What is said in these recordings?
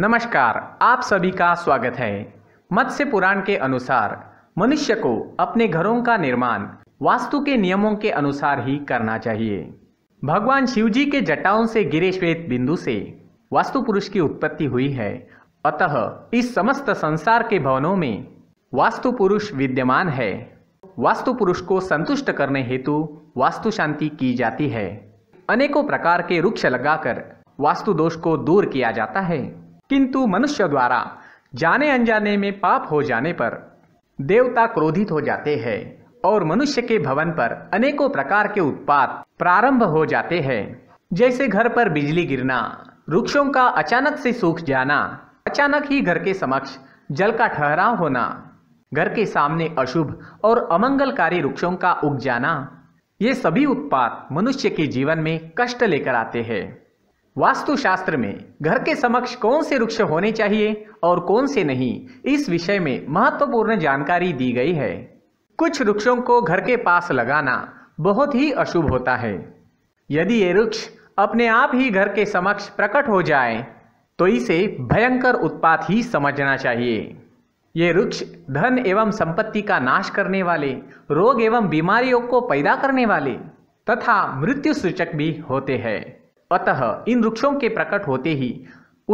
नमस्कार आप सभी का स्वागत है मत्स्य पुराण के अनुसार मनुष्य को अपने घरों का निर्माण वास्तु के नियमों के अनुसार ही करना चाहिए भगवान शिव जी के जटाओं से गिरे श्वेत बिंदु से वास्तु पुरुष की उत्पत्ति हुई है अतः इस समस्त संसार के भवनों में वास्तु पुरुष विद्यमान है वास्तु पुरुष को संतुष्ट करने हेतु वास्तु शांति की जाती है अनेकों प्रकार के वृक्ष लगाकर वास्तु दोष को दूर किया जाता है किंतु मनुष्य द्वारा जाने अनजाने में पाप हो जाने पर देवता क्रोधित हो जाते हैं और मनुष्य के भवन पर अनेकों प्रकार के उत्पात प्रारंभ हो जाते हैं जैसे घर पर बिजली गिरना वृक्षों का अचानक से सूख जाना अचानक ही घर के समक्ष जल का ठहराव होना घर के सामने अशुभ और अमंगलकारी वृक्षों का उग जाना ये सभी उत्पात मनुष्य के जीवन में कष्ट लेकर आते हैं वास्तुशास्त्र में घर के समक्ष कौन से वृक्ष होने चाहिए और कौन से नहीं इस विषय में महत्वपूर्ण जानकारी दी गई है कुछ वृक्षों को घर के पास लगाना बहुत ही अशुभ होता है यदि ये वृक्ष अपने आप ही घर के समक्ष प्रकट हो जाए तो इसे भयंकर उत्पात ही समझना चाहिए ये वृक्ष धन एवं संपत्ति का नाश करने वाले रोग एवं बीमारियों को पैदा करने वाले तथा मृत्यु सूचक भी होते हैं अतः इन वृक्षों के प्रकट होते ही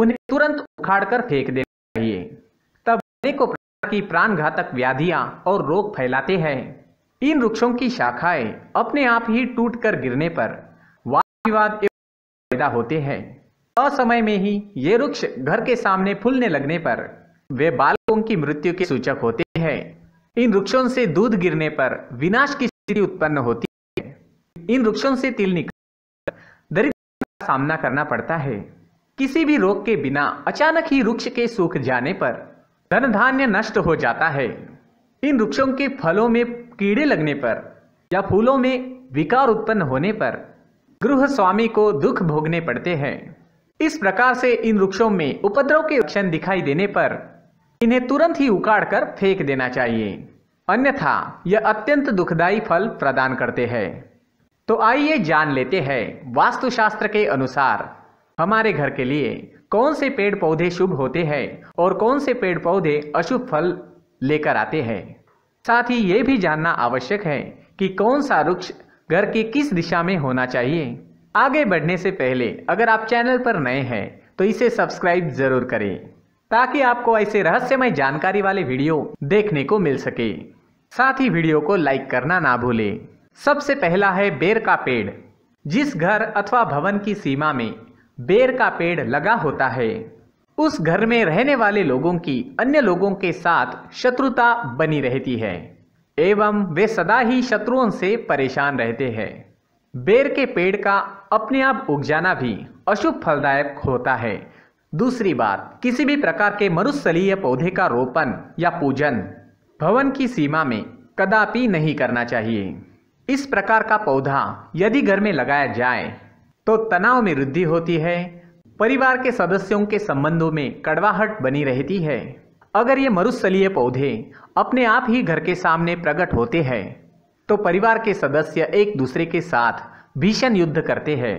उन्हें तुरंत उखाड़कर फेंक देना चाहिए तब अनेकों प्रकार की प्राण घातक व्याधियां और रोग फैलाते हैं इन वृक्षों की शाखाएं अपने आप ही टूटकर गिरने पर वाद विवाद पैदा होते हैं असमय में ही ये वृक्ष घर के सामने फूलने लगने पर वे बालकों की मृत्यु के सूचक होते हैं इन वृक्षों से दूध गिरने पर विनाश की स्थिति उत्पन्न होती है इन वृक्षों से तिल निकल सामना करना पड़ता है किसी भी रोग के बिना अचानक ही वृक्ष के सूख जाने पर धन धान्य नष्ट हो जाता है इन वृक्षों के फलों में कीड़े लगने पर या फूलों में विकार उत्पन्न होने पर गृह स्वामी को दुख भोगने पड़ते हैं इस प्रकार से इन वृक्षों में उपद्रव के लक्षण दिखाई देने पर इन्हें तुरंत ही उखाड़ कर फेंक देना चाहिए अन्यथा यह अत्यंत दुखदायी फल प्रदान करते हैं तो आइए जान लेते हैं वास्तुशास्त्र के अनुसार हमारे घर के लिए कौन से पेड़ पौधे शुभ होते हैं और कौन से पेड़ पौधे अशुभ फल लेकर आते हैं साथ ही ये भी जानना आवश्यक है कि कौन सा वृक्ष घर के किस दिशा में होना चाहिए आगे बढ़ने से पहले अगर आप चैनल पर नए हैं तो इसे सब्सक्राइब जरूर करें ताकि आपको ऐसे रहस्यमय जानकारी वाले वीडियो देखने को मिल सके साथ ही वीडियो को लाइक करना ना भूलें सबसे पहला है बेर का पेड़ जिस घर अथवा भवन की सीमा में बेर का पेड़ लगा होता है उस घर में रहने वाले लोगों की अन्य लोगों के साथ शत्रुता बनी रहती है एवं वे सदा ही शत्रुओं से परेशान रहते हैं बेर के पेड़ का अपने आप उग जाना भी अशुभ फलदायक होता है दूसरी बात किसी भी प्रकार के मरुस्थलीय पौधे का रोपण या पूजन भवन की सीमा में कदापि नहीं करना चाहिए इस प्रकार का पौधा यदि घर में लगाया जाए तो तनाव में वृद्धि होती है परिवार के सदस्यों के संबंधों में कड़वाहट बनी रहती है अगर ये मरुस्थलीय पौधे अपने आप ही घर के सामने प्रकट होते हैं तो परिवार के सदस्य एक दूसरे के साथ भीषण युद्ध करते हैं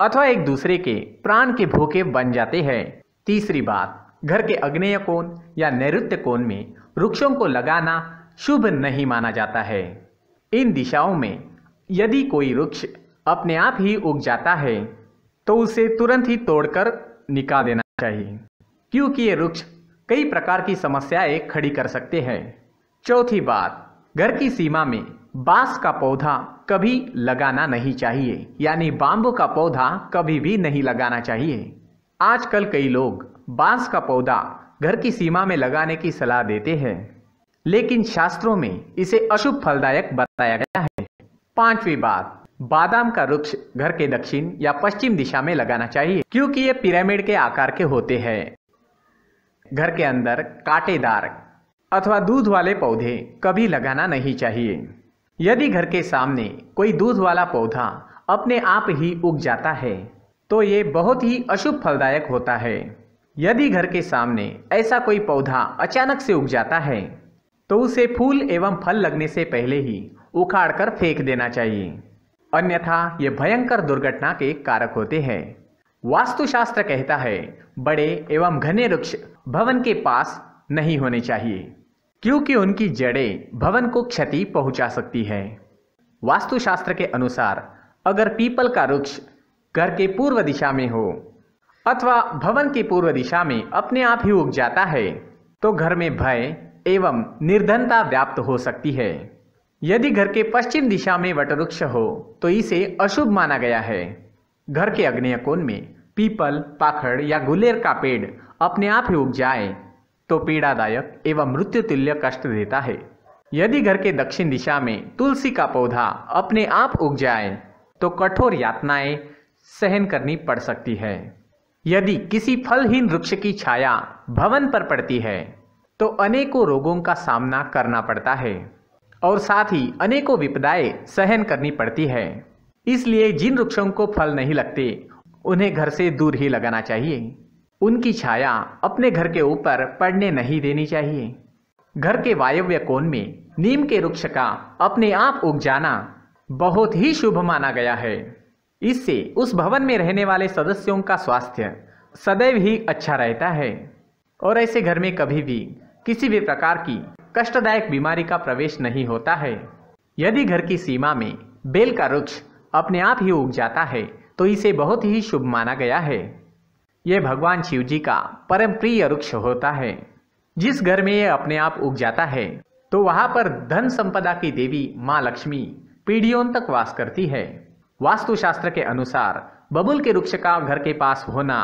अथवा एक दूसरे के प्राण के भूखे बन जाते हैं तीसरी बात घर के अग्नेय कोण या नैत्य कोण में वृक्षों को लगाना शुभ नहीं माना जाता है इन दिशाओं में यदि कोई वृक्ष अपने आप ही उग जाता है तो उसे तुरंत ही तोड़कर निकाल देना चाहिए क्योंकि ये वृक्ष कई प्रकार की समस्याएं खड़ी कर सकते हैं चौथी बात घर की सीमा में बांस का पौधा कभी लगाना नहीं चाहिए यानी बांबू का पौधा कभी भी नहीं लगाना चाहिए आजकल कई लोग बांस का पौधा घर की सीमा में लगाने की सलाह देते हैं लेकिन शास्त्रों में इसे अशुभ फलदायक बताया गया है पांचवी बात बादाम का वृक्ष घर के दक्षिण या पश्चिम दिशा में लगाना चाहिए क्योंकि ये पिरामिड के आकार के होते हैं घर के अंदर कांटेदार अथवा दूध वाले पौधे कभी लगाना नहीं चाहिए यदि घर के सामने कोई दूध वाला पौधा अपने आप ही उग जाता है तो ये बहुत ही अशुभ फलदायक होता है यदि घर के सामने ऐसा कोई पौधा अचानक से उग जाता है तो उसे फूल एवं फल लगने से पहले ही उखाड़कर फेंक देना चाहिए अन्यथा ये भयंकर दुर्घटना के कारक होते हैं वास्तुशास्त्र कहता है बड़े एवं घने वृक्ष भवन के पास नहीं होने चाहिए क्योंकि उनकी जड़ें भवन को क्षति पहुंचा सकती है वास्तुशास्त्र के अनुसार अगर पीपल का वृक्ष घर के पूर्व दिशा में हो अथवा भवन की पूर्व दिशा में अपने आप ही उग जाता है तो घर में भय एवं निर्धनता व्याप्त हो सकती है यदि घर के पश्चिम दिशा में वटवृक्ष हो तो इसे अशुभ माना गया है घर के अग्नेय कोण में पीपल पाखड़ या गुलेर का पेड़ अपने आप ही उग जाए तो पीड़ादायक एवं मृत्युतुल्य कष्ट देता है यदि घर के दक्षिण दिशा में तुलसी का पौधा अपने आप उग जाए तो कठोर यातनाएं सहन करनी पड़ सकती है यदि किसी फलहीन वृक्ष की छाया भवन पर पड़ती है तो अनेकों रोगों का सामना करना पड़ता है और साथ ही अनेकों विपदाएं सहन करनी पड़ती है इसलिए जिन वृक्षों को फल नहीं लगते उन्हें घर से दूर ही लगाना चाहिए उनकी छाया अपने घर के ऊपर पड़ने नहीं देनी चाहिए घर के वायव्य कोण में नीम के वृक्ष का अपने आप उग जाना बहुत ही शुभ माना गया है इससे उस भवन में रहने वाले सदस्यों का स्वास्थ्य सदैव ही अच्छा रहता है और ऐसे घर में कभी भी किसी भी प्रकार की कष्टदायक बीमारी का प्रवेश नहीं होता है यदि घर की सीमा में बेल का वृक्ष अपने आप ही उग जाता है तो इसे बहुत ही शुभ माना गया है यह भगवान शिव जी का परम प्रिय वृक्ष होता है जिस घर में यह अपने आप उग जाता है तो वहां पर धन संपदा की देवी माँ लक्ष्मी पीढ़ियों तक वास करती है वास्तुशास्त्र के अनुसार बबुल के वृक्ष का घर के पास होना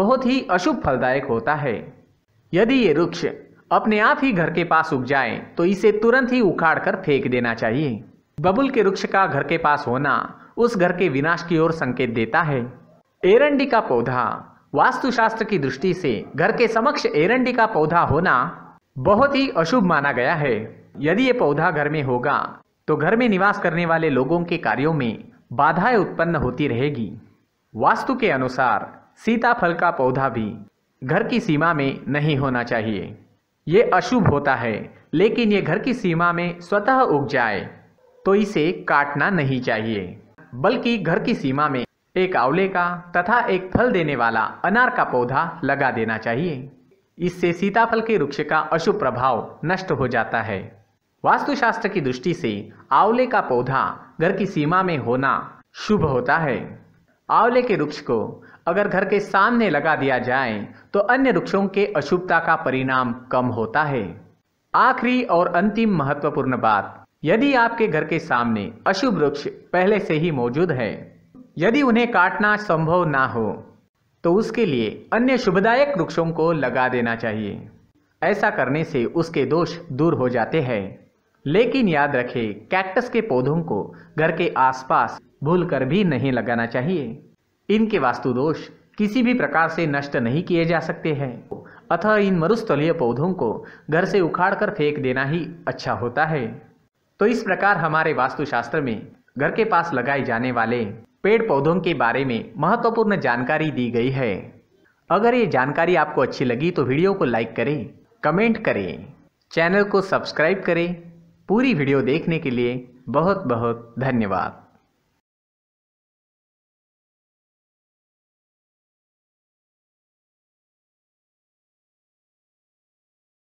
बहुत ही अशुभ फलदायक होता है यदि ये वृक्ष अपने आप ही घर के पास उग जाए तो इसे तुरंत ही उखाड़ कर फेंक देना चाहिए बबुल के वृक्ष का घर के पास होना उस घर के विनाश की ओर संकेत देता है एरंडी का पौधा वास्तुशास्त्र की दृष्टि से घर के समक्ष एरंडी का पौधा होना बहुत ही अशुभ माना गया है यदि ये पौधा घर में होगा तो घर में निवास करने वाले लोगों के कार्यों में बाधाएं उत्पन्न होती रहेगी वास्तु के अनुसार सीताफल का पौधा भी घर की सीमा में नहीं होना चाहिए ये अशुभ होता है लेकिन ये घर की सीमा में स्वतः उग जाए तो इसे काटना नहीं चाहिए बल्कि घर की सीमा में एक आंवले का तथा एक फल देने वाला अनार का पौधा लगा देना चाहिए इससे सीताफल के वृक्ष का अशुभ प्रभाव नष्ट हो जाता है वास्तुशास्त्र की दृष्टि से आंवले का पौधा घर की सीमा में होना शुभ होता है आंवले के वृक्ष को अगर घर के सामने लगा दिया जाए तो अन्य वृक्षों के अशुभता का परिणाम कम होता है आखिरी और अंतिम महत्वपूर्ण बात यदि आपके घर के सामने अशुभ वृक्ष पहले से ही मौजूद है यदि उन्हें काटना संभव ना हो तो उसके लिए अन्य शुभदायक वृक्षों को लगा देना चाहिए ऐसा करने से उसके दोष दूर हो जाते हैं लेकिन याद रखें कैक्टस के पौधों को घर के आसपास भूलकर भी नहीं लगाना चाहिए इनके वास्तु दोष किसी भी प्रकार से नष्ट नहीं किए जा सकते हैं अतः इन मरुस्थलीय पौधों को घर से उखाड़कर फेंक देना ही अच्छा होता है तो इस प्रकार हमारे वास्तुशास्त्र में घर के पास लगाए जाने वाले पेड़ पौधों के बारे में महत्वपूर्ण जानकारी दी गई है अगर ये जानकारी आपको अच्छी लगी तो वीडियो को लाइक करें कमेंट करें चैनल को सब्सक्राइब करें पूरी वीडियो देखने के लिए बहुत बहुत धन्यवाद